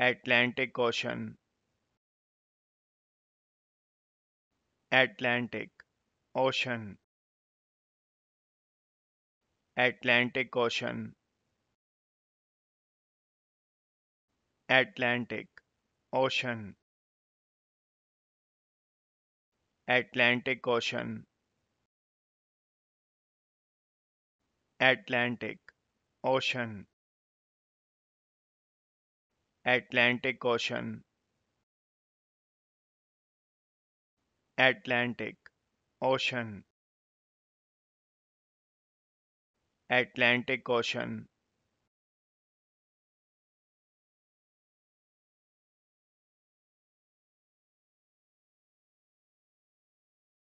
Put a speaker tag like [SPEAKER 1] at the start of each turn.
[SPEAKER 1] Atlantic Ocean Atlantic Ocean Atlantic Ocean Atlantic Ocean Atlantic Ocean Atlantic Ocean Atlantic Ocean Atlantic Ocean Atlantic Ocean